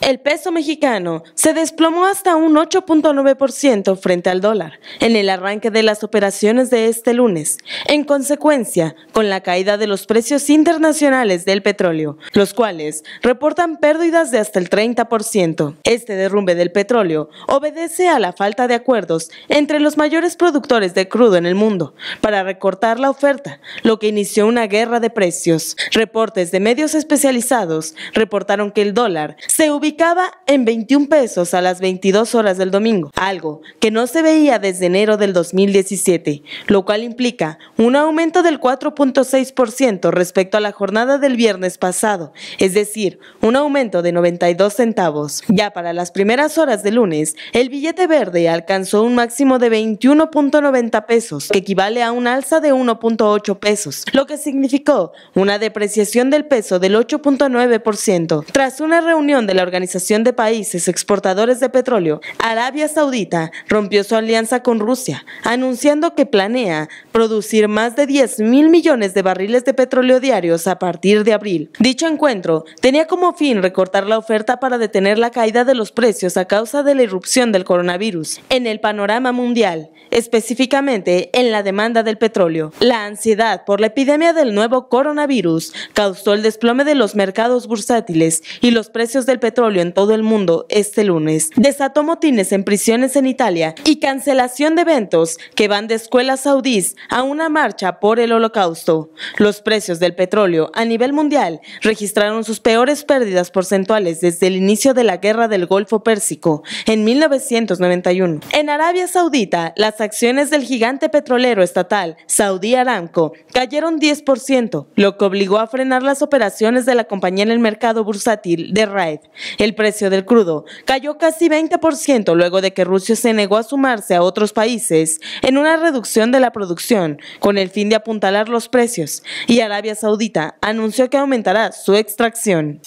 El peso mexicano se desplomó hasta un 8.9% frente al dólar en el arranque de las operaciones de este lunes, en consecuencia con la caída de los precios internacionales del petróleo, los cuales reportan pérdidas de hasta el 30%. Este derrumbe del petróleo obedece a la falta de acuerdos entre los mayores productores de crudo en el mundo para recortar la oferta, lo que inició una guerra de precios. Reportes de medios especializados reportaron que el dólar se ubica en 21 pesos a las 22 horas del domingo, algo que no se veía desde enero del 2017, lo cual implica un aumento del 4.6% respecto a la jornada del viernes pasado, es decir, un aumento de 92 centavos. Ya para las primeras horas del lunes, el billete verde alcanzó un máximo de 21.90 pesos, que equivale a un alza de 1.8 pesos, lo que significó una depreciación del peso del 8.9%. Tras una reunión de la organización Organización de Países Exportadores de Petróleo, Arabia Saudita rompió su alianza con Rusia, anunciando que planea producir más de 10 mil millones de barriles de petróleo diarios a partir de abril. Dicho encuentro tenía como fin recortar la oferta para detener la caída de los precios a causa de la irrupción del coronavirus en el panorama mundial, específicamente en la demanda del petróleo. La ansiedad por la epidemia del nuevo coronavirus causó el desplome de los mercados bursátiles y los precios del petróleo en todo el mundo este lunes desató motines en prisiones en Italia y cancelación de eventos que van de escuelas saudís a una marcha por el holocausto. Los precios del petróleo a nivel mundial registraron sus peores pérdidas porcentuales desde el inicio de la guerra del Golfo Pérsico en 1991. En Arabia Saudita, las acciones del gigante petrolero estatal Saudi Aramco cayeron 10%, lo que obligó a frenar las operaciones de la compañía en el mercado bursátil de RAID. El precio del crudo cayó casi 20% luego de que Rusia se negó a sumarse a otros países en una reducción de la producción con el fin de apuntalar los precios y Arabia Saudita anunció que aumentará su extracción.